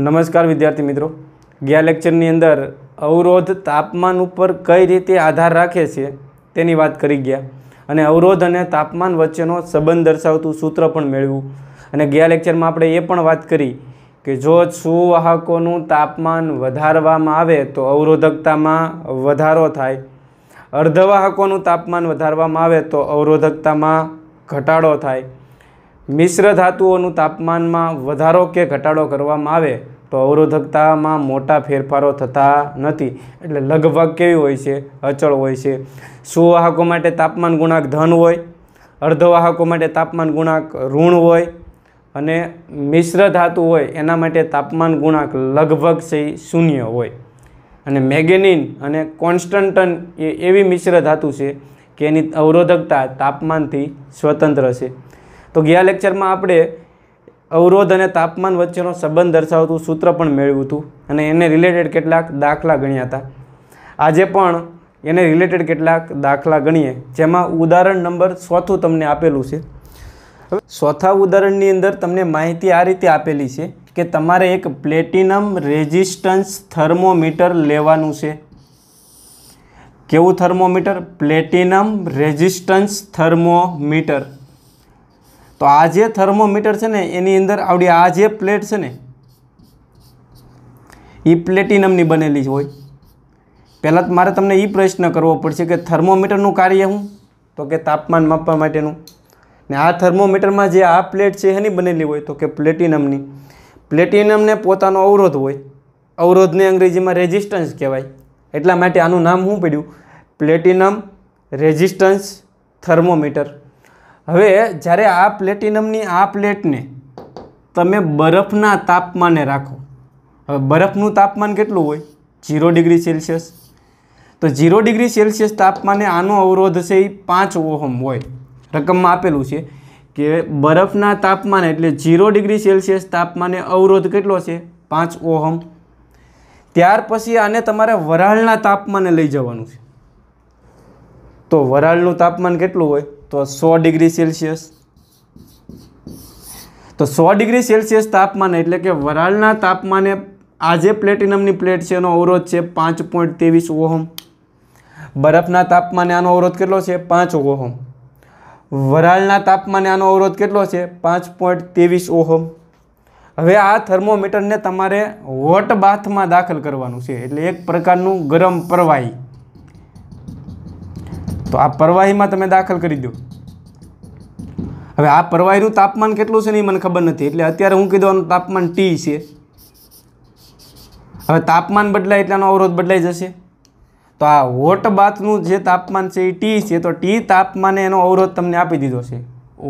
નમસ્કાર વિદ્યાર્થી મિત્રો ગયા લેક્ચરની અંદર અવરોધ તાપમાન ઉપર કઈ રીતે આધાર રાખે છે તેની વાત કરી ગયા અને અવરોધ અને તાપમાન વચ્ચેનો સંબંધ દર્શાવતું સૂત્ર પણ મેળવ્યું અને ગયા લેક્ચરમાં આપણે એ પણ વાત કરી કે જો સુવાહકોનું તાપમાન વધારવામાં આવે તો અવરોધકતામાં વધારો થાય અર્ધવાહકોનું તાપમાન વધારવામાં આવે તો અવરોધકતામાં ઘટાડો થાય મિશ્ર ધાતુઓનું તાપમાનમાં વધારો કે ઘટાડો કરવામાં આવે તો અવરોધકતામાં મોટા ફેરફારો થતા નથી એટલે લગભગ કેવી હોય છે અચળ હોય છે સુવાહકો માટે તાપમાન ગુણાંક ધન હોય અર્ધવાહકો માટે તાપમાન ગુણાંક ઋણ હોય અને મિશ્ર ધાતુ હોય એના માટે તાપમાન ગુણાંક લગભગ સહી શૂન્ય હોય અને મેગેનિન અને કોન્સ્ટન્ટન એ એવી મિશ્ર ધાતુ છે કે એની અવરોધકતા તાપમાનથી સ્વતંત્ર છે તો ગયા લેક્ચરમાં આપણે અવરોધ અને તાપમાન વચ્ચેનો સંબંધ દર્શાવતું સૂત્ર પણ મેળવ્યું હતું અને એને રિલેટેડ કેટલાક દાખલા ગણ્યા હતા આજે પણ એને રિલેટેડ કેટલાક દાખલા ગણીએ જેમાં ઉદાહરણ નંબર ચોથું તમને આપેલું છે હવે ચોથા ઉદાહરણની અંદર તમને માહિતી આ રીતે આપેલી છે કે તમારે એક પ્લેટિનમ રેઝિસ્ટન્સ થર્મોમીટર લેવાનું છે કેવું થર્મોમીટર પ્લેટિનમ રેઝિસ્ટન્સ થર્મોમીટર તો આ જે થર્મોમીટર છે ને એની અંદર આવડી આ જે પ્લેટ છે ને એ પ્લેટિનમની બનેલી હોય પહેલાં તો મારે તમને એ પ્રશ્ન કરવો પડશે કે થર્મોમીટરનું કાર્ય શું તો કે તાપમાન માપવા માટેનું ને આ થર્મોમીટરમાં જે આ પ્લેટ છે એની બનેલી હોય તો કે પ્લેટિનમની પ્લેટિનમને પોતાનો અવરોધ હોય અવરોધને અંગ્રેજીમાં રેઝિસ્ટન્સ કહેવાય એટલા માટે આનું નામ શું પડ્યું પ્લેટિનમ રેઝિસ્ટન્સ થર્મોમીટર હવે જ્યારે આ પ્લેટિનમની આ પ્લેટને તમે બરફના તાપમાને રાખો હવે બરફનું તાપમાન કેટલું હોય જીરો ડિગ્રી સેલ્સિયસ તો જીરો ડિગ્રી સેલ્સિયસ તાપમાને આનો અવરોધ છે એ પાંચ ઓહમ હોય રકમમાં આપેલું છે કે બરફના તાપમાને એટલે જીરો ડિગ્રી સેલ્સિયસ તાપમાને અવરોધ કેટલો છે પાંચ ઓહમ ત્યાર પછી આને તમારે વરાળના તાપમાને લઈ જવાનું છે તો વરાળનું તાપમાન કેટલું હોય તો સો ડિગ્રી સેલ્સિયસ તો સો ડિગ્રી સેલ્સિયસ તાપમાન એટલે કે વરાળના તાપમાને આજે પ્લેટિનમની પ્લેટ છે એનો અવરોધ છે પાંચ પોઈન્ટ ત્રેવીસ ઓહમ બરફના તાપમાને આનો અવરોધ કેટલો છે પાંચ ઓહમ વરાળના તાપમાને આનો અવરોધ કેટલો છે પાંચ પોઈન્ટ ત્રેવીસ ઓહમ હવે આ થર્મોમીટરને તમારે હોટ બાથમાં દાખલ કરવાનું છે એટલે એક પ્રકારનું ગરમ પ્રવાહી તો આ પ્રવાહીમાં તમે દાખલ કરી દો હવે આ પ્રવાહીનું તાપમાન કેટલું છે ને એ મને ખબર નથી એટલે અત્યારે હું કીધું આનું તાપમાન ટી છે હવે તાપમાન બદલાય એટલે આનો અવરોધ બદલાઈ જશે તો આ હોટ બાથનું જે તાપમાન છે એ ટી છે તો ટી તાપમાને એનો અવરોધ તમને આપી દીધો છે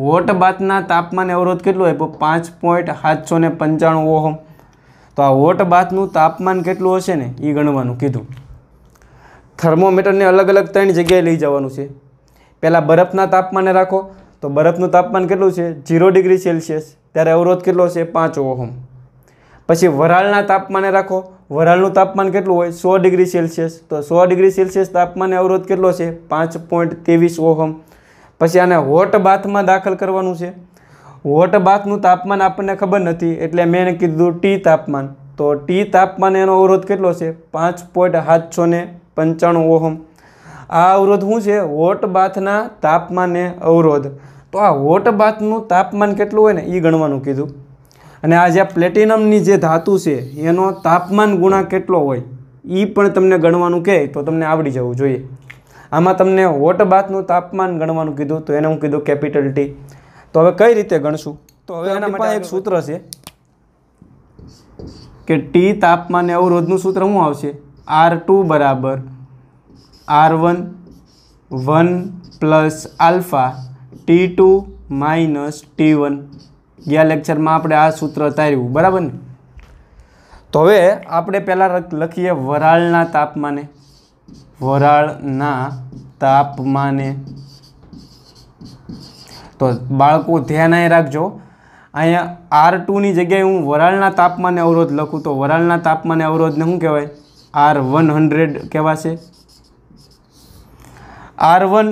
હોટ બાથના તાપમાને અવરોધ કેટલો આપ્યો પાંચ પોઈન્ટ સાતસો ને પંચાણું ઓહમ તો આ હોટ બાથનું તાપમાન કેટલું હશે ને એ ગણવાનું કીધું થર્મોમીટરને અલગ અલગ ત્રણ જગ્યાએ લઈ જવાનું છે પહેલાં બરફના તાપમાને રાખો તો બરફનું તાપમાન કેટલું છે ઝીરો ડિગ્રી સેલ્સિયસ ત્યારે અવરોધ કેટલો છે પાંચ ઓહમ પછી વરાળના તાપમાને રાખો વરાળનું તાપમાન કેટલું હોય સો ડિગ્રી સેલ્સિયસ તો સો ડિગ્રી સેલ્સિયસ તાપમાને અવરોધ કેટલો છે પાંચ પોઈન્ટ ત્રેવીસ ઓહમ પછી આને હોટ બાથમાં દાખલ કરવાનું છે હોટ બાથનું તાપમાન આપણને ખબર નથી એટલે મેં એને કીધું ટી તાપમાન તો ટી તાપમાન એનો અવરોધ કેટલો છે પાંચ પોઈન્ટ સાતસો ને પંચાણું ઓહમ આ અવરોધ શું છે હોટ બાથના તાપમાને અવરોધ તો આ હોટ બાથનું તાપમાન કેટલું હોય ને એ ગણવાનું કીધું અને આ જે પ્લેટિનમની જે ધાતુ છે એનો તાપમાન ગુણા કેટલો હોય એ પણ તમને ગણવાનું કહે તો તમને આવડી જવું જોઈએ આમાં તમને હોટ બાથનું તાપમાન ગણવાનું કીધું તો એને હું કીધું કેપિટલ ટી તો હવે કઈ રીતે ગણશું તો હવે એના માટે એક સૂત્ર છે કે ટી તાપમાને અવરોધનું સૂત્ર શું આવશે આર ટુ બરાબર R one one plus alpha T two minus T one ગયા લેક્ચરમાં આપણે આ સૂત્ર તાર્યું બરાબર ને તો હવે આપણે પહેલાં લખીએ વરાળના તાપમાને વરાળના તાપમાને તો બાળકો ધ્યાન અહીં રાખજો અહીંયા આર ટુની જગ્યાએ હું વરાળના તાપમાને અવરોધ લખું તો વરાળના તાપમાને અવરોધને શું કહેવાય આર વન હંડ્રેડ કહેવાશે આર વન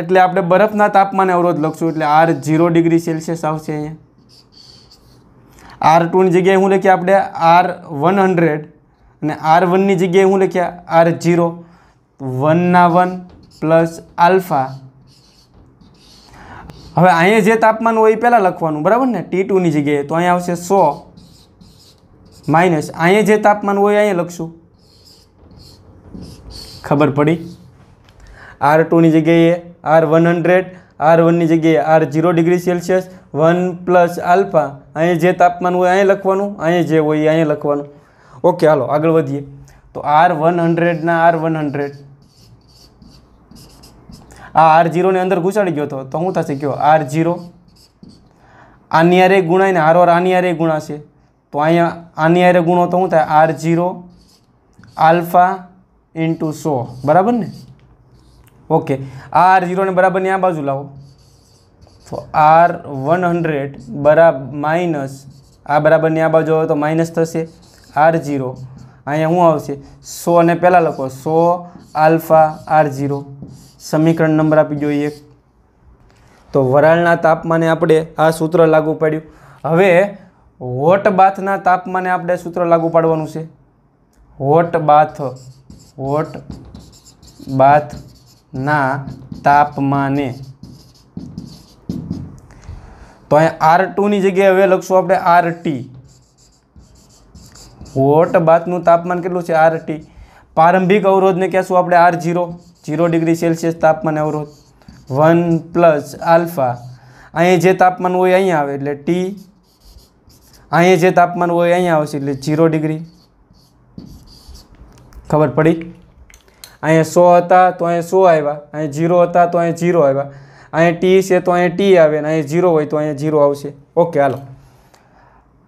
એટલે આપણે બરફના તાપમાને અવરોધ લખશું એટલે આર ઝીરો ડિગ્રી સેલ્સિયસ આવશે અહીંયા આર ટુની જગ્યાએ હું લખ્યા આપણે આર વન હંડ્રેડ અને આર વનની જગ્યાએ હું લખ્યા આર ઝીરો વનના વન પ્લસ આલ્ફા હવે અહીંયા જે તાપમાન હોય એ પહેલાં લખવાનું બરાબર ને ટી ટુની જગ્યાએ તો અહીંયા આવશે સો માઇનસ અહીંયા જે તાપમાન હોય અહીંયા લખશું ખબર પડી આર ટુની જગ્યાએ આર વન હંડ્રેડ આર વનની જગ્યાએ R zero degree Celsius one plus alpha અહીંયા જે તાપમાન હોય અહીંયા લખવાનું અહીંયા જે હોય અહીંયા લખવાનું ઓકે હાલો આગળ વધીએ તો આર વન હંડ્રેડના આર વન હંડ્રેડ આ આર ઝીરોની અંદર ઘૂસાડી ગયો હતો તો શું થશે કયો આર ઝીરો આની આરે ગુણાય ને આર આની આરે ગુણાશે તો અહીંયા આની આરે ગુણો તો શું થાય આર જીરો આલ્ફા ઇન્ટુ સો બરાબર ને ઓકે આર જીરોને બરાબર ને આ બાજુ લાવો તો આર વન હંડ્રેડ બરાબર માઇનસ આ બરાબરની આ બાજુ આવે તો માઇનસ થશે આર જીરો અહીંયા શું આવશે સો અને પહેલાં લખો સો આલ્ફા આર જીરો સમીકરણ નંબર આપી દો એક તો વરાળના તાપમાને આપણે આ સૂત્ર લાગુ પાડ્યું હવે હોટ બાથના તાપમાને આપણે સૂત્ર લાગુ પાડવાનું છે હોટ બાથ હોટ બાથના તાપમાને તો અહીં આર ટુની જગ્યાએ હવે લખશું આપણે આર ટી હોટ બાથનું તાપમાન કેટલું છે આર ટી પ્રારંભિક અવરોધને કહેશું આપણે R zero zero degree Celsius તાપમાન અવરોધ વન પ્લસ આલ્ફા અહીં જે તાપમાન હોય અહીં આવે એટલે ટી અહીંયા જે તાપમાન હોય અહીંયા આવશે એટલે ઝીરો ડિગ્રી ખબર પડી અહીંયા સો હતા તો અહીંયા સો આવ્યા અહીંયા ઝીરો હતા તો અહીંયા જીરો આવ્યા અહીંયા ટી છે તો અહીંયા ટી આવે ને અહીંયા જીરો હોય તો અહીંયા જીરો આવશે ઓકે હાલો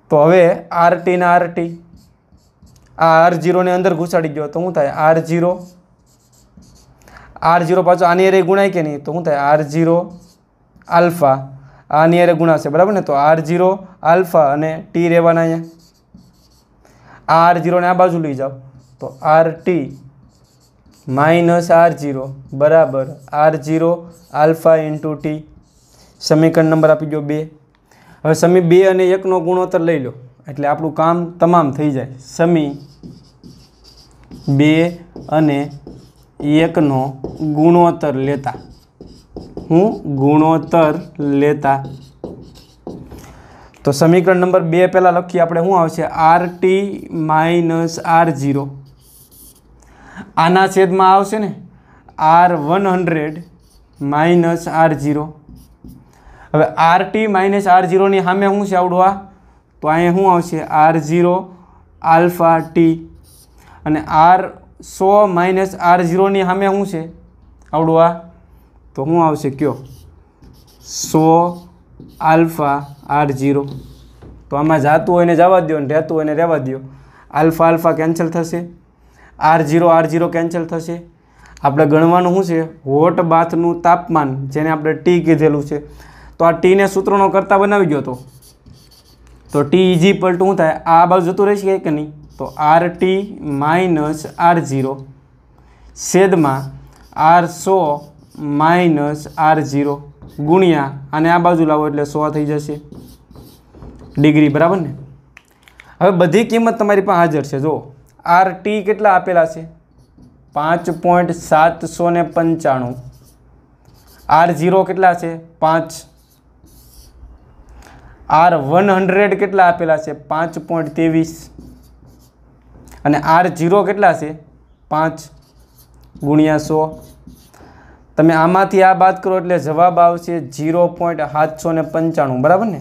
તો હવે આર ટીને આર ટી આ આર જીરોને અંદર ઘૂસાડી ગયો તો શું થાય આર જીરો આર જીરો પાછો આની અરે ગુણાય કે નહીં તો શું થાય આર ઝીરો આલ્ફા આ અરે ગુણાશે બરાબર ને તો આર જીરો આલ્ફા અને ટી રહેવાના અહીંયા આર જીરોને આ બાજુ લઈ જાઓ તો R T minus R zero બરાબર R zero alpha into T સમીકરણ નંબર આપી દો બે હવે સમી બે અને એકનો ગુણોત્તર લઈ લો એટલે આપણું કામ તમામ થઈ જાય સમી બે અને એકનો ગુણોત્તર લેતા હું ગુણોત્તર લેતા તો સમીકરણ નંબર બે પહેલાં લખીએ આપણે શું આવશે R T minus R zero આના છેદમાં આવશે ને R one hundred minus R zero હવે આર ટી માઇનસ આર ઝીરોની સામે શું છે આવડવા તો અહીંયા શું આવશે આર ઝીરો આલ્ફા ટી અને આર સો માઇનસ આર ઝીરોની સામે શું છે આવડવા તો શું આવશે કયો સો આલ્ફા આર ઝીરો તો આમાં જાતું હોય ને જવા દો અને રહેતું હોય ને રહેવા દો આલ્ફા આલ્ફા કેન્સલ થશે R zero R zero cancel થશે આપણે ગણવાનું શું છે હોટ બાથનું તાપમાન જેને આપણે ટી કીધેલું છે તો આ ટીને સૂત્રોનો કરતા બનાવી ગયો તો ટી ઇઝી પલટું શું થાય આ બાજુ જતું રહેશે કે નહીં તો R T minus R zero છેદમાં આર સો માઇનસ આર ઝીરો ગુણ્યા અને આ બાજુ લાવો એટલે સો થઈ જશે ડિગ્રી બરાબર ને હવે બધી કિંમત તમારી પાસે હાજર છે જો આર ટી કેટલા આપેલા છે પાંચ પોઈન્ટ સાતસો ને પંચાણું આર ઝીરો કેટલા છે પાંચ આર વન હંડ્રેડ કેટલા આપેલા છે પાંચ પોઈન્ટ ત્રેવીસ અને આર ઝીરો કેટલા છે પાંચ ગુણ્યા સો તમે આમાંથી આ બાદ કરો એટલે જવાબ આવશે ઝીરો પોઈન્ટ સાતસો ને પંચાણું બરાબર ને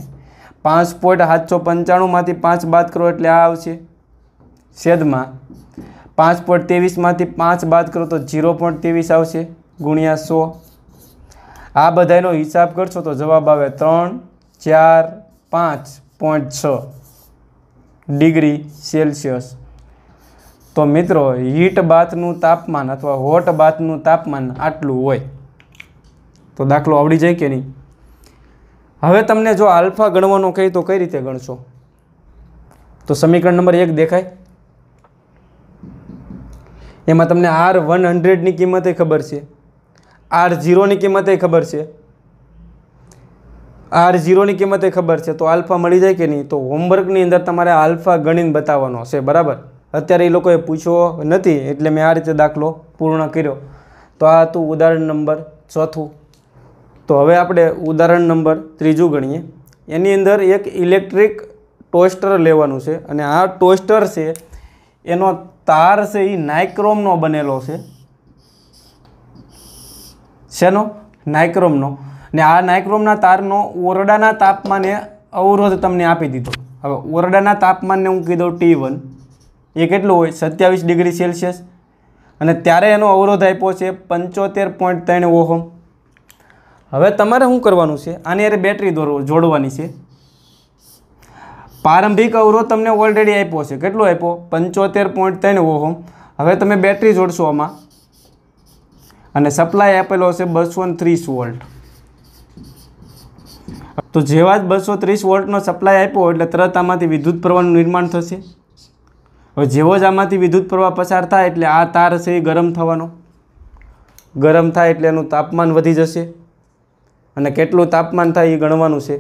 પાંચ પોઈન્ટ સાતસો પંચાણુંમાંથી પાંચ બાદ કરો એટલે આ આવશે સેદમાં પાંચ પોઈન્ટ ત્રેવીસમાંથી પાંચ બાદ કરો તો ઝીરો પોઈન્ટ ત્રેવીસ આવશે ગુણ્યા સો આ બધાનો હિસાબ કરશો તો જવાબ આવે ત્રણ ચાર પાંચ પોઈન્ટ છ ડિગ્રી સેલ્સિયસ તો મિત્રો હીટ બાથનું તાપમાન અથવા હોટ બાથનું તાપમાન આટલું હોય તો દાખલો આવડી જાય કે નહીં હવે તમને જો આલ્ફા ગણવાનો કહે તો કઈ રીતે ગણશો તો સમીકરણ નંબર એક દેખાય એમાં તમને આર વન હંડ્રેડની કિંમતે ખબર છે આર ઝીરોની કિંમતે ખબર છે આર ઝીરોની કિંમતે ખબર છે તો આલ્ફા મળી જાય કે નહીં તો હોમવર્કની અંદર તમારે આલ્ફા ગણીને બતાવવાનો છે બરાબર અત્યારે એ લોકોએ પૂછ્યો નથી એટલે મેં આ રીતે દાખલો પૂર્ણ કર્યો તો આ હતું ઉદાહરણ નંબર ચોથું તો હવે આપણે ઉદાહરણ નંબર ત્રીજું ગણીએ એની અંદર એક ઇલેક્ટ્રિક ટોસ્ટર લેવાનું છે અને આ ટોસ્ટર છે એનો તાર છે એ નાઇક્રોમનો બનેલો છે શેનો નાઇક્રોમનો ને આ નાઇક્રોમના તારનો ઓરડાના તાપમાને અવરોધ તમને આપી દીધો હવે ઓરડાના તાપમાનને હું કીધો ટી વન એ કેટલું હોય સત્યાવીસ ડિગ્રી સેલ્સિયસ અને ત્યારે એનો અવરોધ આપ્યો છે પંચોતેર પોઈન્ટ ત્રણ ઓહમ હવે તમારે શું કરવાનું છે આની અરે બેટરી દોરવો જોડવાની છે પ્રારંભિક અવરોધ તમને ઓલરેડી આપ્યો છે કેટલો આપ્યો પંચોતેર પોઈન્ટ ત્રણ ઓહમ હવે તમે બેટરી જોડશો આમાં અને સપ્લાય આપેલો હશે બસો ત્રીસ વોલ્ટ તો જેવા જ બસો ત્રીસ વોલ્ટનો સપ્લાય આપ્યો એટલે તરત આમાંથી વિદ્યુત પ્રવાહનું નિર્માણ થશે હવે જેવો જ આમાંથી વિદ્યુત પ્રવાહ પસાર થાય એટલે આ તાર છે એ ગરમ થવાનો ગરમ થાય એટલે એનું તાપમાન વધી જશે અને કેટલું તાપમાન થાય એ ગણવાનું છે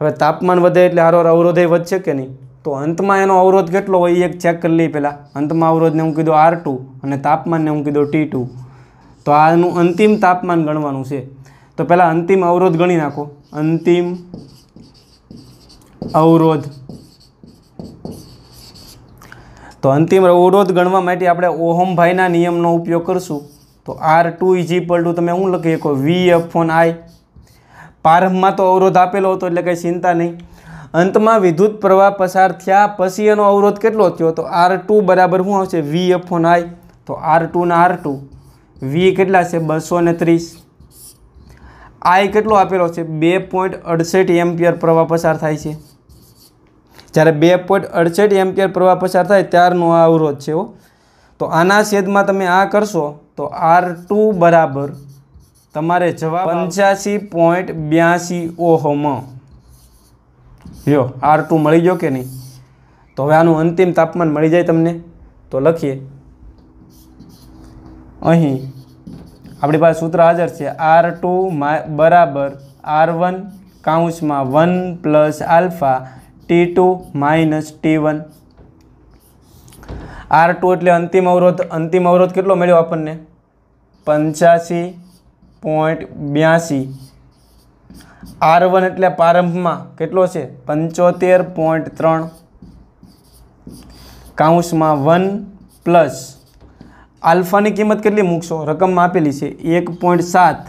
હવે તાપમાન વધે એટલે હારો અવરોધે વધશે કે નહીં તો અંતમાં એનો અવરોધ કેટલો હોય એ એક ચેક કરી લઈએ પહેલાં અંતમાં અવરોધને હું કીધું આર ટુ અને તાપમાનને હું કીધો ટી ટુ તો આનું અંતિમ તાપમાન ગણવાનું છે તો પહેલાં અંતિમ અવરોધ ગણી નાખો અંતિમ અવરોધ તો અંતિમ અવરોધ ગણવા માટે આપણે ઓહમભાઈના નિયમનો ઉપયોગ કરશું તો R two is equal to તમે શું લખી શકો વી અપોન આઈ પ્રારંભમાં તો અવરોધ આપેલો હતો એટલે કંઈ ચિંતા નહીં અંતમાં વિદ્યુત પ્રવાહ પસાર થયા પછી એનો અવરોધ કેટલો થયો તો આર ટુ બરાબર શું આવશે વી અપોન આઈ તો આર ટુના આર ટુ વી કેટલા છે બસો ને ત્રીસ આઈ કેટલો આપેલો છે બે પોઈન્ટ અડસઠ એમ્પિયર પ્રવાહ પસાર થાય છે જ્યારે બે પોઈન્ટ અડસઠ એમ્પિયર પ્રવાહ પસાર થાય ત્યારનો આ અવરોધ છે તો આના છેદમાં તમે આ કરશો તો આર ટુ બરાબર તમારે જવા પંચ્યાસી પોઈન્ટ બ્યાસી ઓહમ જો આર ટુ મળી ગયો કે નહીં તો હવે આનું અંતિમ તાપમાન મળી જાય તમને તો લખીએ અહીં આપણી પાસે સૂત્ર હાજર છે આર ટુ બરાબર આર વન કાઉન્સમાં one plus alpha T two minus T one R two એટલે અંતિમ અવરોધ અંતિમ અવરોધ કેટલો મળ્યો આપણને પંચ્યાસી પોઈન્ટ બ્યાસી આર વન એટલે પ્રારંભમાં કેટલો છે પંચોતેર પોઈન્ટ ત્રણ કાઉન્સમાં વન પ્લસ આલ્ફાની કિંમત કેટલી મૂકશો રકમ આપેલી છે એક પોઈન્ટ સાત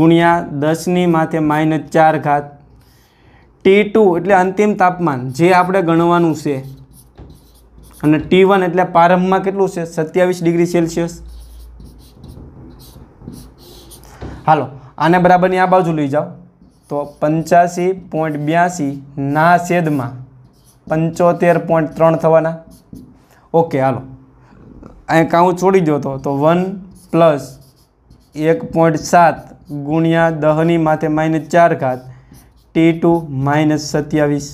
ગુણ્યા દસની માથે માઇનસ ચાર ઘાત ટી ટુ એટલે અંતિમ તાપમાન જે આપણે ગણવાનું છે અને ટી વન એટલે પ્રારંભમાં કેટલું છે સત્યાવીસ ડિગ્રી સેલ્સિયસ હાલો આને બરાબરની આ બાજુ લઈ જાઓ તો પંચ્યાસી પોઈન્ટ બ્યાસી ના છેદમાં પંચોતેર પોઈન્ટ ત્રણ થવાના ઓકે હાલો અહીં કાઉં છોડી દો તો તો વન પ્લસ એક પોઈન્ટ સાત ગુણ્યા દહની માથે માઇનસ ચાર ઘાત ટી ટુ માઇનસ સત્યાવીસ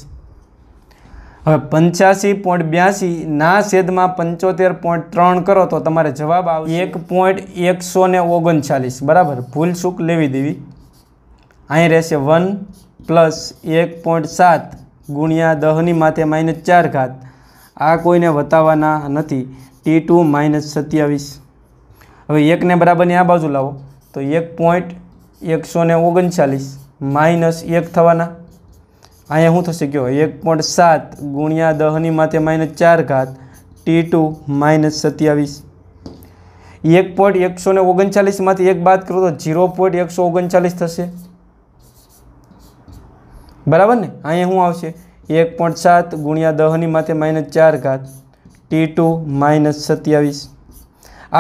હવે પંચ્યાસી પોઈન્ટ બ્યાસી ના છેદમાં પંચોતેર પોઈન્ટ ત્રણ કરો તો તમારે જવાબ આવશે એક પોઈન્ટ એકસો ને ઓગણચાલીસ બરાબર ભૂલ ચૂક લેવી દેવી અહીં રહેશે વન પ્લસ એક પોઈન્ટ સાત ગુણ્યા દહની માથે માઇનસ ચાર ઘાત આ કોઈને વતાવવાના નથી ટી ટુ માઇનસ સત્યાવીસ હવે એકને બરાબરની આ બાજુ લાવો તો એક પોઈન્ટ એકસો ઓગણચાલીસ માઇનસ એક થવાના અહીંયા શું થશે કહો એક પોઈન્ટ સાત ગુણ્યા દહની માથે માઇનસ ચાર ઘાત ટી ટુ માઇનસ સત્યાવીસ એક પોઈન્ટ એકસો ને ઓગણચાલીસમાંથી એક બાદ કરો તો ઝીરો પોઈન્ટ એકસો ઓગણચાલીસ થશે બરાબર ને અહીંયા શું આવશે એક પોઈન્ટ સાત ગુણ્યા દહની માથે માઇનસ ચાર ઘાત ટી ટુ માઇનસ સત્યાવીસ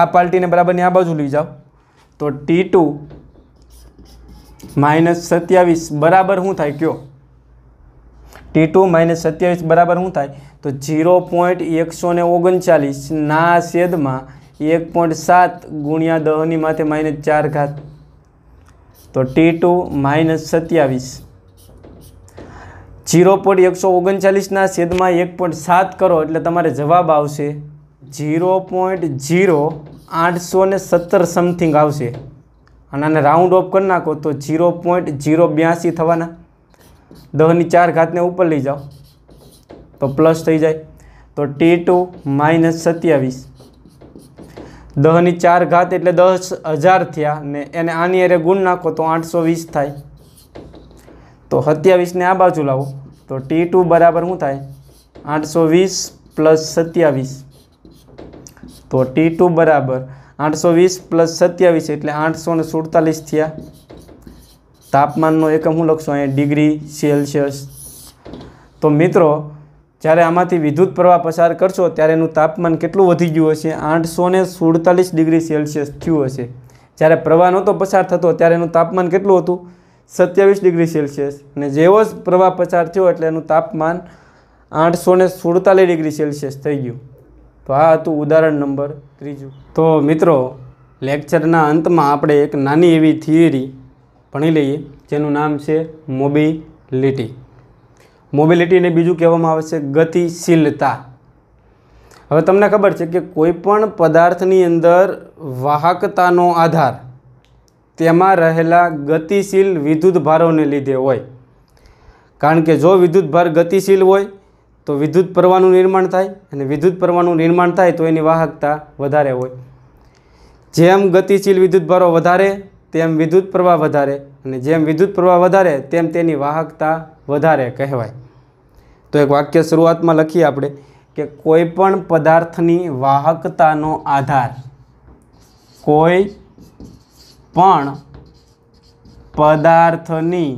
આ પાર્ટીને બરાબરની આ બાજુ લઈ જાઓ તો ટી ટુ માઇનસ સત્યાવીસ બરાબર શું થાય કયો ટી ટુ માઇનસ સત્યાવીસ બરાબર શું થાય તો ઝીરો પોઈન્ટ એકસો ને ઓગણચાલીસના છેદમાં એક પોઈન્ટ સાત ગુણ્યા દહની માથે માઇનસ ચાર ઘાત તો ટી ટુ માઇનસ સત્યાવીસ ઝીરો પોઈન્ટ એકસો ઓગણચાલીસના છેદમાં એક પોઈન્ટ સાત કરો એટલે તમારે જવાબ આવશે ઝીરો પોઈન્ટ ઝીરો આઠસો ને સત્તર સમથિંગ આવશે અને આને રાઉન્ડ ઓફ કરી નાખો તો ઝીરો પોઈન્ટ ઝીરો બ્યાસી થવાના દહની ચાર ઘાતને ઉપર લઈ જાઓ તો પ્લસ થઈ જાય તો ટી ટુ માઇનસ સત્યાવીસ દહની ચાર ઘાત એટલે દસ હજાર થયા ને એને આની અરે ગુણ નાખો તો આઠસો વીસ થાય તો સત્યાવીસને આ બાજુ લાવો તો ટી ટુ બરાબર શું થાય આઠસો વીસ પ્લસ સત્યાવીસ તો ટી ટુ બરાબર આઠસો વીસ પ્લસ સત્યાવીસ એટલે આઠસો ને સુડતાલીસ થયા તાપમાનનો એકમ હું લખશું અહીંયા ડિગ્રી સેલ્સિયસ તો મિત્રો જ્યારે આમાંથી વિદ્યુત પ્રવાહ પસાર કરશો ત્યારે એનું તાપમાન કેટલું વધી ગયું હશે આઠસો ને સુડતાલીસ ડિગ્રી સેલ્સિયસ થયું હશે જ્યારે પ્રવાહ નહોતો પસાર થતો ત્યારે એનું તાપમાન કેટલું હતું સત્યાવીસ ડિગ્રી સેલ્સિયસ અને જેવો જ પ્રવાહ પસાર થયો એટલે એનું તાપમાન આઠસો ને સુડતાલીસ ડિગ્રી સેલ્સિયસ થઈ ગયું તો આ હતું ઉદાહરણ નંબર ત્રીજું તો મિત્રો લેક્ચરના અંતમાં આપણે એક નાની એવી થિયરી ભણી લઈએ જેનું નામ છે મોબિલિટી મોબિલિટીને બીજું કહેવામાં આવે છે ગતિશીલતા હવે તમને ખબર છે કે કોઈપણ પદાર્થની અંદર વાહકતાનો આધાર તેમાં રહેલા ગતિશીલ વિદ્યુત ભારોને લીધે હોય કારણ કે જો વિદ્યુત ભાર ગતિશીલ હોય તો વિદ્યુત પરવાનું નિર્માણ થાય અને વિદ્યુત પરવાનું નિર્માણ થાય તો એની વાહકતા વધારે હોય જેમ ગતિશીલ વિદ્યુત ભારો વધારે તેમ વિદ્યુત પ્રવાહ વધારે અને જેમ વિદ્યુત પ્રવાહ વધારે તેમ તેની વાહકતા વધારે કહેવાય તો એક વાક્ય શરૂઆતમાં લખીએ આપણે કે કોઈ પણ પદાર્થની વાહકતાનો આધાર કોઈ પણ પદાર્થની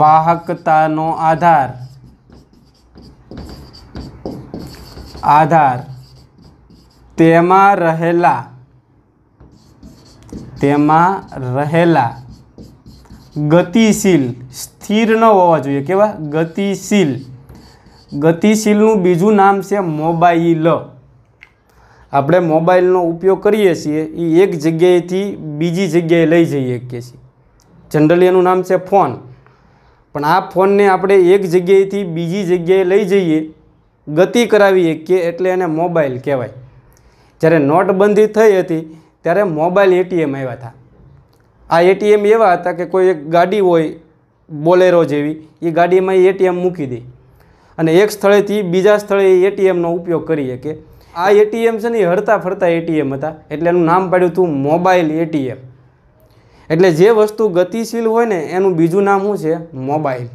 વાહકતાનો આધાર આધાર તેમાં રહેલા તેમાં રહેલા ગતિશીલ સ્થિર ન હોવા જોઈએ કેવા ગતિશીલ ગતિશીલનું બીજું નામ છે મોબાઈલ આપણે મોબાઈલનો ઉપયોગ કરીએ છીએ એ એક જગ્યાએથી બીજી જગ્યાએ લઈ જઈએ કે છીએ જનરલી એનું નામ છે ફોન પણ આ ફોનને આપણે એક જગ્યાએથી બીજી જગ્યાએ લઈ જઈએ ગતિ કરાવી કે એટલે એને મોબાઈલ કહેવાય જ્યારે નોટબંધી થઈ હતી ત્યારે મોબાઈલ એટીએમ આવ્યા હતા આ એટીએમ એવા હતા કે કોઈ એક ગાડી હોય બોલેરો જેવી એ ગાડીમાં એ એટીએમ મૂકી દે અને એક સ્થળેથી બીજા સ્થળે એ એટીએમનો ઉપયોગ કરી શકે આ એટીએમ છે ને એ હરતા ફરતા એટીએમ હતા એટલે એનું નામ પાડ્યું હતું મોબાઈલ એટીએમ એટલે જે વસ્તુ ગતિશીલ હોય ને એનું બીજું નામ શું છે મોબાઈલ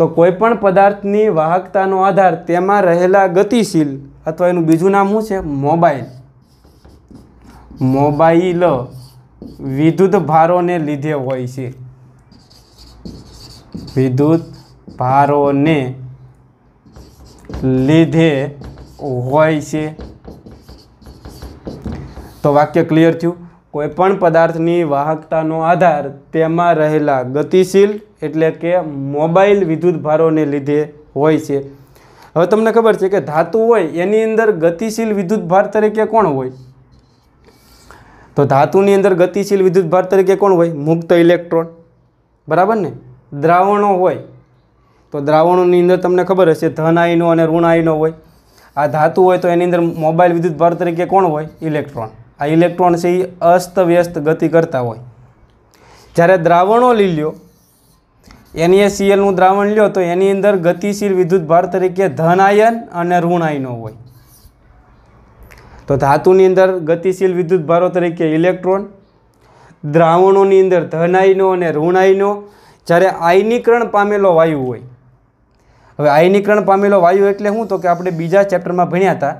તો કોઈપણ પદાર્થની વાહકતાનો આધાર તેમાં રહેલા ગતિશીલ અથવા એનું બીજું નામ શું છે મોબાઈલ મોબાઈલ વિદ્યુત ભારોને લીધે હોય છે વિદ્યુત ભારોને લીધે હોય છે તો વાક્ય ક્લિયર થયું કોઈ પણ પદાર્થની વાહકતાનો આધાર તેમાં રહેલા ગતિશીલ એટલે કે મોબાઈલ વિદ્યુત ભારોને લીધે હોય છે હવે તમને ખબર છે કે ધાતુ હોય એની અંદર ગતિશીલ વિદ્યુત ભાર તરીકે કોણ હોય તો ધાતુની અંદર ગતિશીલ વિદ્યુત ભાર તરીકે કોણ હોય મુક્ત ઇલેક્ટ્રોન બરાબર ને દ્રાવણો હોય તો દ્રાવણોની અંદર તમને ખબર હશે ધન આયનો અને ઋણ આયનો હોય આ ધાતુ હોય તો એની અંદર મોબાઈલ વિદ્યુત ભાર તરીકે કોણ હોય ઇલેક્ટ્રોન આ ઇલેક્ટ્રોન છે એ અસ્ત વ્યસ્ત ગતિ કરતા હોય જ્યારે દ્રાવણો લીલ્યો એનએસીએલનું દ્રાવણ લ્યો તો એની અંદર ગતિશીલ વિદ્યુત ભાર તરીકે ધન આયન અને ઋણ આયનો હોય તો ધાતુની અંદર ગતિશીલ વિદ્યુત વિદ્યુતભારો તરીકે ઇલેક્ટ્રોન દ્રાવણોની અંદર ધન આયનો અને ઋણ આયનો જ્યારે આયનીકરણ પામેલો વાયુ હોય હવે આયનીકરણ પામેલો વાયુ એટલે શું તો કે આપણે બીજા ચેપ્ટરમાં ભણ્યા હતા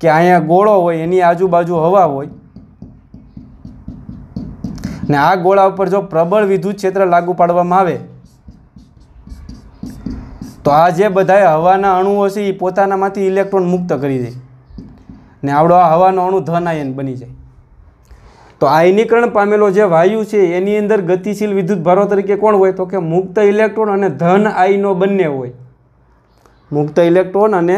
કે અહીંયા ગોળો હોય એની આજુબાજુ હવા હોય ને આ ગોળા ઉપર જો પ્રબળ વિદ્યુત ક્ષેત્ર લાગુ પાડવામાં આવે તો આ જે બધા હવાના અણુઓ છે એ પોતાનામાંથી ઇલેક્ટ્રોન મુક્ત કરી દે ને આવડો આ હવાનો અણુ ધન આયન બની જાય તો આયનીકરણ પામેલો જે વાયુ છે એની અંદર ગતિશીલ વિદ્યુત ભારો તરીકે કોણ હોય તો કે મુક્ત ઇલેક્ટ્રોન અને ધન આયનો બંને હોય મુક્ત ઇલેક્ટ્રોન અને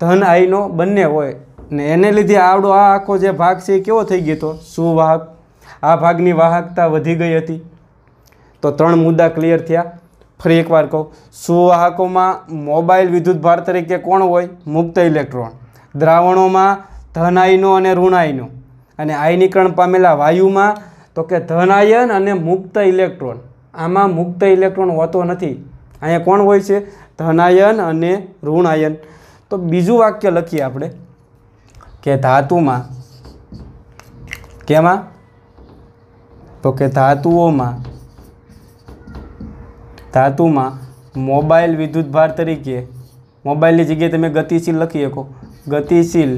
ધન આયનો બંને હોય ને એને લીધે આવડો આ આખો જે ભાગ છે એ કેવો થઈ ગયો હતો સુવાહક આ ભાગની વાહકતા વધી ગઈ હતી તો ત્રણ મુદ્દા ક્લિયર થયા ફરી એકવાર કહું સુવાહકોમાં મોબાઈલ વિદ્યુત ભાર તરીકે કોણ હોય મુક્ત ઇલેક્ટ્રોન દ્રાવણોમાં ધન આયનો અને ઋણાયનો અને આયનીકરણ પામેલા વાયુમાં તો કે ધનાયન અને મુક્ત ઇલેક્ટ્રોન આમાં મુક્ત ઇલેક્ટ્રોન હોતો નથી અહીંયા કોણ હોય છે ધનાયન અને ઋણાયન તો બીજું વાક્ય લખીએ આપણે કે ધાતુમાં કેમાં તો કે ધાતુઓમાં ધાતુમાં મોબાઈલ વિદ્યુતભાર તરીકે મોબાઈલની જગ્યાએ તમે ગતિશીલ લખી શકો ગતિશીલ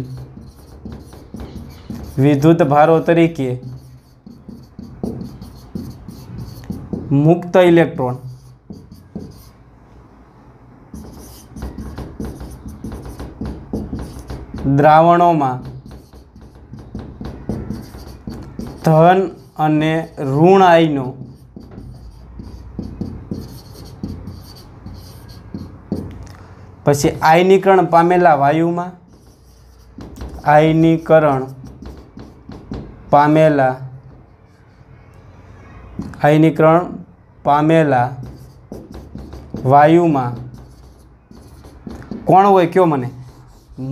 વિદ્યુત ભારો તરીકે મુક્ત ઇલેક્ટ્રોન દ્રાવણોમાં ધન અને ઋણ આઈનો પછી આયનીકરણ પામેલા વાયુમાં આયનીકરણ પામેલા આયનીકરણ પામેલા વાયુમાં કોણ હોય કયો મને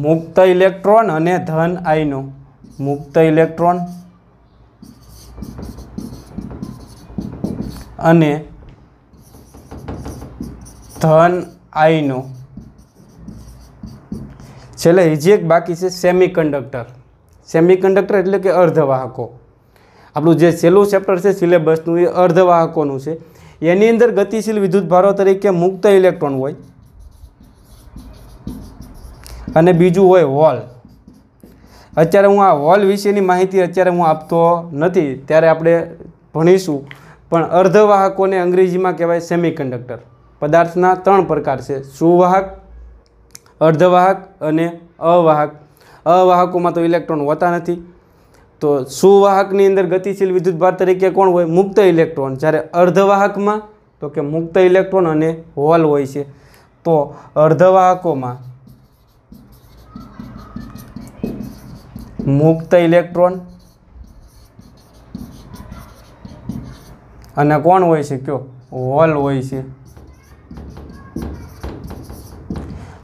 મુક્ત ઇલેક્ટ્રોન અને ધન આયનો મુક્ત ઇલેક્ટ્રોન અને ધન આઈનું છેલ્લે હજી એક બાકી છે સેમી સેમિકન્ડક્ટર એટલે કે અર્ધવાહકો આપણું જે છેલ્લું ચેપ્ટર છે સિલેબસનું એ અર્ધવાહકોનું છે એની અંદર ગતિશીલ વિદ્યુત ભારો તરીકે મુક્ત ઇલેક્ટ્રોન હોય અને બીજું હોય હોલ અત્યારે હું આ હોલ વિશેની માહિતી અત્યારે હું આપતો નથી ત્યારે આપણે ભણીશું પણ અર્ધવાહકોને અંગ્રેજીમાં કહેવાય સેમિકન્ડક્ટર પદાર્થના ત્રણ પ્રકાર છે સુવાહક અર્ધવાહક અને અવાહક અવાહકોમાં તો ઇલેક્ટ્રોન હોતા નથી તો સુવાહકની અંદર ગતિશીલ વિદ્યુતભાર તરીકે કોણ હોય મુક્ત ઇલેક્ટ્રોન જ્યારે અર્ધવાહકમાં તો કે મુક્ત ઇલેક્ટ્રોન અને હોલ હોય છે તો અર્ધવાહકોમાં મુક્ત ઇલેક્ટ્રોન અને કોણ હોય છે કયો હોલ હોય છે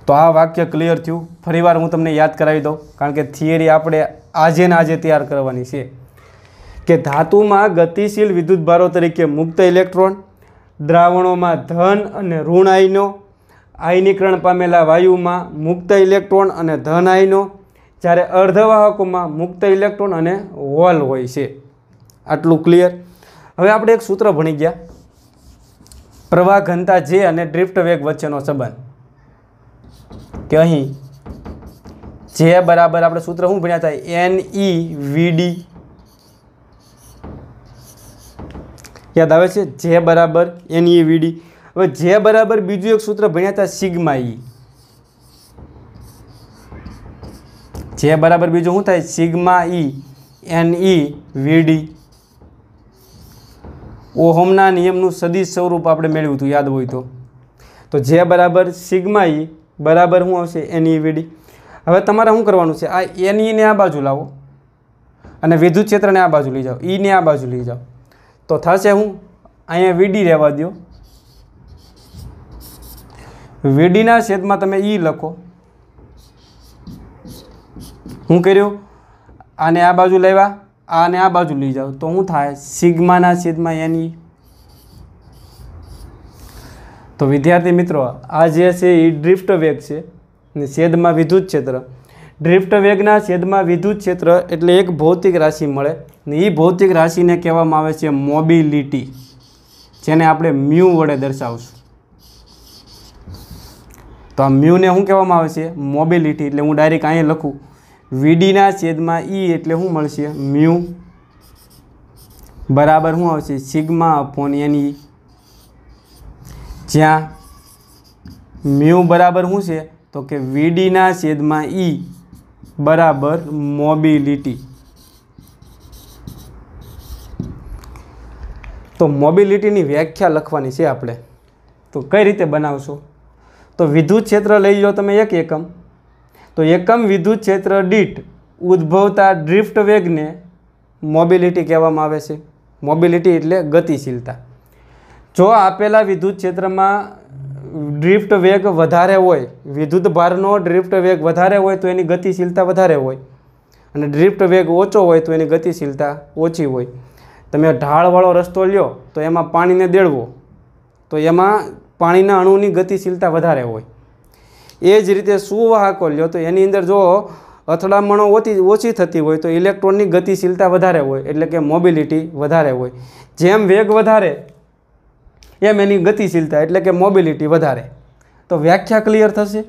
તો આ વાક્ય ક્લિયર થયું ફરીવાર હું તમને યાદ કરાવી દઉં કારણ કે થિયરી આપણે આજે ને આજે તૈયાર કરવાની છે કે ધાતુમાં ગતિશીલ વિદ્યુતભારો તરીકે મુક્ત ઇલેક્ટ્રોન દ્રાવણોમાં ધન અને ઋણ આયનો આયનીકરણ પામેલા વાયુમાં મુક્ત ઇલેક્ટ્રોન અને ધન આયનો જ્યારે અર્ધવાહકોમાં મુક્ત ઇલેક્ટ્રોન અને હોલ હોય છે આટલું ક્લિયર હવે આપણે એક સૂત્ર ભણી ગયા પ્રવાહ ઘનતા જે અને ડ્રિફ્ટ વેગ વચ્ચેનો સંબંધ કે અહીં જે બરાબર આપણે સૂત્ર શું ભણ્યા હતા એન ઈ વીડી યાદ આવે છે જે બરાબર એન વીડી e હવે જે બરાબર બીજું એક સૂત્ર ભણ્યા હતા સિગ્મા ઈ e. જે બરાબર બીજું શું થાય સિગ્મા ઈ એન ઈ વીડી ઓહોમના નિયમનું સદીશ સ્વરૂપ આપણે મેળવ્યું હતું યાદ હોય તો તો જે બરાબર સિગ્મા ઈ બરાબર શું આવશે એન ઈ વીડી હવે તમારે શું કરવાનું છે આ એન ઈને આ બાજુ લાવો અને વિદ્યુત ક્ષેત્રને આ બાજુ લઈ જાઓ ઈને આ બાજુ લઈ જાઓ તો થશે હું અહીંયા વીડી રહેવા દો વીડીના છેદમાં તમે ઈ લખો શું કર્યું આને આ બાજુ લેવા આને આ બાજુ લઈ જાઓ તો શું થાય સિગ્માના છેદમાં એની e. તો વિદ્યાર્થી મિત્રો આ જે છે એ ડ્રિફ્ટ વેગ છે ને છેદમાં વિદ્યુત ક્ષેત્ર ડ્રિફ્ટ વેગના છેદમાં વિદ્યુત ક્ષેત્ર એટલે એક ભૌતિક રાશિ મળે ને એ ભૌતિક રાશિને કહેવામાં આવે છે મોબિલિટી જેને આપણે મ્યુ વડે દર્શાવશું તો આ મ્યુને શું કહેવામાં આવે છે મોબિલિટી એટલે હું ડાયરેક્ટ અહીંયા લખું વીડીના છેદમાં ઈ એટલે શું મળશે મ્યુ બરાબર શું આવશે સિગ્મા અપોન એન ઈ જ્યાં મ્યુ બરાબર શું છે તો કે વીડીના છેદમાં ઈ બરાબર મોબિલિટી તો મોબિલિટીની વ્યાખ્યા લખવાની છે આપણે તો કઈ રીતે બનાવશો તો વિદ્યુત ક્ષેત્ર લઈ લો તમે એક એકમ તો એકમ વિદ્યુત ક્ષેત્ર દીઠ ઉદ્ભવતા ડ્રિફ્ટ વેગને મોબિલિટી કહેવામાં આવે છે મોબિલિટી એટલે ગતિશીલતા જો આપેલા વિદ્યુત ક્ષેત્રમાં ડ્રિફ્ટ વેગ વધારે હોય વિદ્યુત ભારનો ડ્રિફ્ટ વેગ વધારે હોય તો એની ગતિશીલતા વધારે હોય અને ડ્રિફ્ટ વેગ ઓછો હોય તો એની ગતિશીલતા ઓછી હોય તમે ઢાળવાળો રસ્તો લ્યો તો એમાં પાણીને દેડવો તો એમાં પાણીના અણુની ગતિશીલતા વધારે હોય એ જ રીતે સુવાહકો લ્યો તો એની અંદર જો અથડામણો ઓછી ઓછી થતી હોય તો ઇલેક્ટ્રોનની ગતિશીલતા વધારે હોય એટલે કે મોબિલિટી વધારે હોય જેમ વેગ વધારે એમ એની ગતિશીલતા એટલે કે મોબિલિટી વધારે તો વ્યાખ્યા ક્લિયર થશે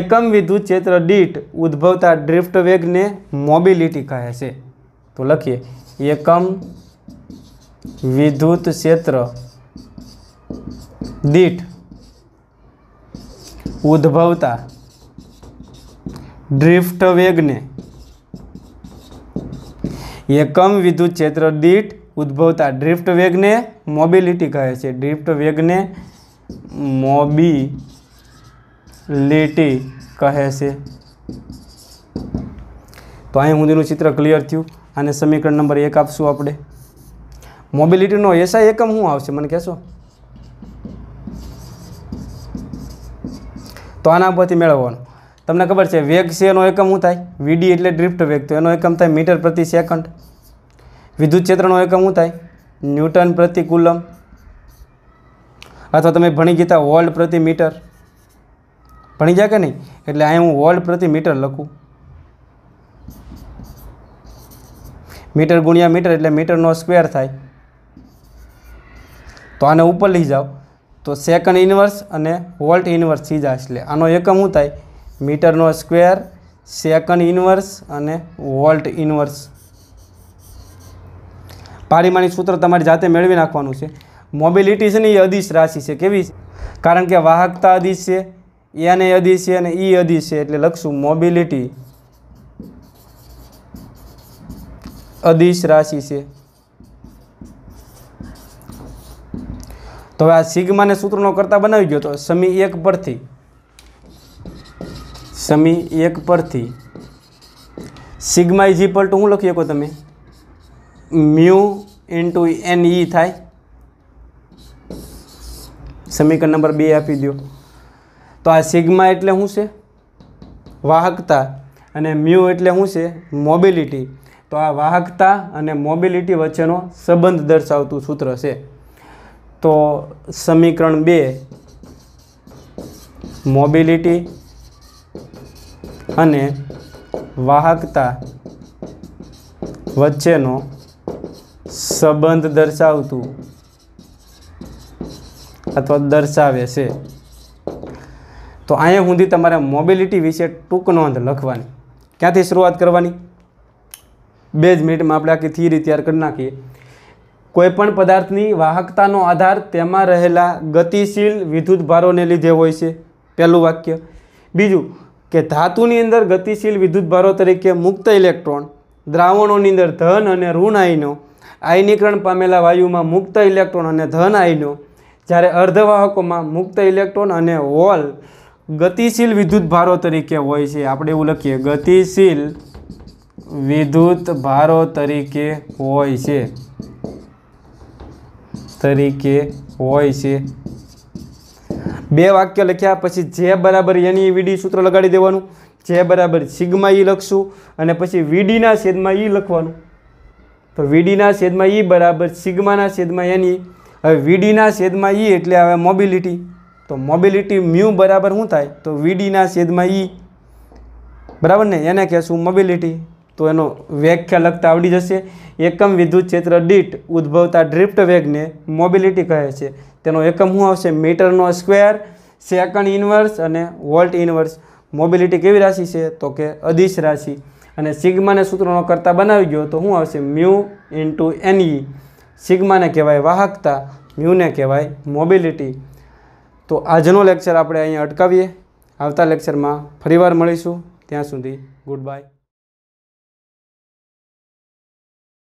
એકમ વિદ્યુત ક્ષેત્ર દીઠ ઉદ્ભવતા ડ્રિફ્ટ વેગને મોબિલિટી કહે છે તો લખીએ એકમ વિદ્યુત ક્ષેત્ર દીઠ ઉદ્ભવતા ડ્રિફ્ટ વેગને એકમ વિદ્યુત ક્ષેત્ર દીઠ ઉદ્ભવતા ડ્રિફ્ટ વેગને મોબિલિટી કહે છે ડ્રિફ્ટ વેગને મોબિલિટી કહે છે તો અહીં સુધીનું ચિત્ર ક્લિયર થયું અને સમીકરણ નંબર એક આપશું આપણે મોબિલિટીનો એસઆઈ એકમ શું આવશે મને કહેશો તો આના પરથી મેળવવાનો તમને ખબર છે વેગ છે એનો એકમ શું થાય વીડી એટલે ડ્રિફ્ટ વેગ તો એનો એકમ થાય મીટર પ્રતિ સેકન્ડ વિદ્યુત ક્ષેત્રનો એકમ શું થાય ન્યૂટન પ્રતિ કુલમ અથવા તમે ભણી ગીતા વોલ્ટ પ્રતિ મીટર ભણી ગયા કે નહીં એટલે અહીં હું વોલ્ડ પ્રતિ મીટર લખું મીટર ગુણ્યા મીટર એટલે મીટરનો સ્ક્વેર થાય તો આને ઉપર લઈ જાઓ તો સેકન્ડ ઇન્વર્સ અને વોલ્ટ ઇન્વર્સ સીધા એટલે આનો એકમ શું થાય મીટરનો સ્ક્વેર સેકન્ડ ઇન્વર્સ અને વોલ્ટ ઇન્વર્સ પારિમાણિક સૂત્ર તમારી જાતે મેળવી નાખવાનું છે મોબિલિટી છે ને એ અદિશ રાશિ છે કેવી કારણ કે વાહકતા અદિશ છે એને અદિશ છે અને ઈ અદિશ છે એટલે લખશું મોબિલિટી અદિશ રાશિ છે તો હવે આ સિગ્માને સૂત્રનો કરતા બનાવી ગયો તો સમી એક પરથી સમી એક પરથી સિગ્મા ઇઝ ઇક્વલ ટુ હું લખી શકો તમે મ્યુ ઇન્ટુ એન ઈ થાય સમીકરણ નંબર બે આપી દો તો આ સિગ્મા એટલે શું છે વાહકતા અને મ્યુ એટલે શું છે મોબિલિટી તો આ વાહકતા અને મોબિલિટી વચ્ચેનો સંબંધ દર્શાવતું સૂત્ર છે તો સમીકરણ બે મોબિલિટી અને વાહકતા વચ્ચેનો સંબંધ દર્શાવતું અથવા દર્શાવે છે તો અહીંયા સુધી તમારે મોબિલિટી વિશે ટૂંક નોંધ લખવાની ક્યાંથી શરૂઆત કરવાની બે જ મિનિટમાં આપણે આખી થિયરી તૈયાર કરી નાખીએ કોઈપણ પદાર્થની વાહકતાનો આધાર તેમાં રહેલા ગતિશીલ વિદ્યુત ભારોને લીધે હોય છે પહેલું વાક્ય બીજું કે ધાતુની અંદર ગતિશીલ વિદ્યુત ભારો તરીકે મુક્ત ઇલેક્ટ્રોન દ્રાવણોની અંદર ધન અને ઋણ આયનો આયનીકરણ પામેલા વાયુમાં મુક્ત ઇલેક્ટ્રોન અને ધન આયનો જ્યારે અર્ધવાહકોમાં મુક્ત ઇલેક્ટ્રોન અને હોલ ગતિશીલ વિદ્યુત ભારો તરીકે હોય છે આપણે એવું લખીએ ગતિશીલ વિદ્યુત ભારો તરીકે હોય છે તરીકે હોય છે બે વાક્ય લખ્યા પછી જે બરાબર એની વીડી સૂત્ર લગાડી દેવાનું જે બરાબર સિગમાં ઈ લખશું અને પછી વીડીના છેદમાં ઈ લખવાનું તો વીડીના છેદમાં ઈ બરાબર સિગમાના છેદમાં એની હવે વીડીના છેદમાં ઈ એટલે હવે મોબિલિટી તો મોબિલિટી મ્યુ બરાબર શું થાય તો વીડીના છેદમાં ઈ બરાબર ને એને કહેશું મોબિલિટી તો એનો વ્યાખ્યા લખતા આવડી જશે એકમ વિદ્યુત ક્ષેત્ર દીઠ ઉદ્ભવતા ડ્રિફ્ટ વેગને મોબિલિટી કહે છે તેનો એકમ શું આવશે મીટરનો સ્ક્વેર સેકન્ડ ઇનવર્સ અને વોલ્ટ ઇનવર્સ મોબિલિટી કેવી રાશિ છે તો કે અદિશ રાશિ અને સિગ્માને સૂત્રનો કરતાં બનાવી ગયો તો શું આવશે મ્યુ ઇન્ટુ એનઈ સિગ્માને કહેવાય વાહકતા મ્યુને કહેવાય મોબિલિટી તો આજનો લેક્ચર આપણે અહીંયા અટકાવીએ આવતા લેક્ચરમાં ફરીવાર મળીશું ત્યાં સુધી ગુડ બાય